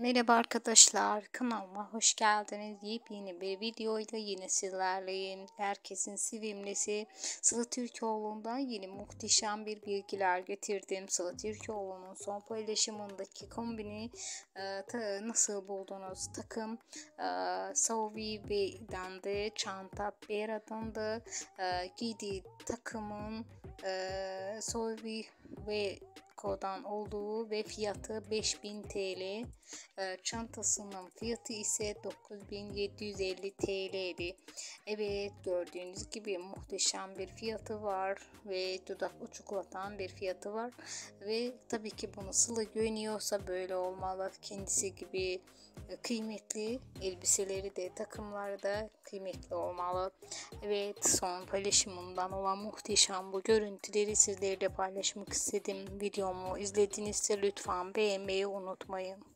Merhaba arkadaşlar kanalıma hoş geldiniz. Yepyeni bir videoyla yine sizlerleyim. Herkesin sevimlisi Sıla Türkoğlu'ndan yeni muhteşem bir bilgiler getirdim. Sıla Türkoğlu'nun son paylaşımındaki kombini e, ta, nasıl buldunuz? Takım e, Sovi Bey'dendi, çanta Bera'dandı. E, giydiği takımın e, Sovi ve Arko'dan olduğu ve fiyatı 5000 TL. Ee, çantasının fiyatı ise 9750 TL idi. Evet gördüğünüz gibi muhteşem bir fiyatı var ve dudak uçuklatan bir fiyatı var. Ve tabii ki bunu Sıla güveniyorsa böyle olmalı. Kendisi gibi e, kıymetli elbiseleri de takımları da kıymetli olmalı. Evet son paylaşımından olan muhteşem bu görüntüleri sizlerle paylaşmak istedim. Video videomu izlediğinizde lütfen beğenmeyi unutmayın.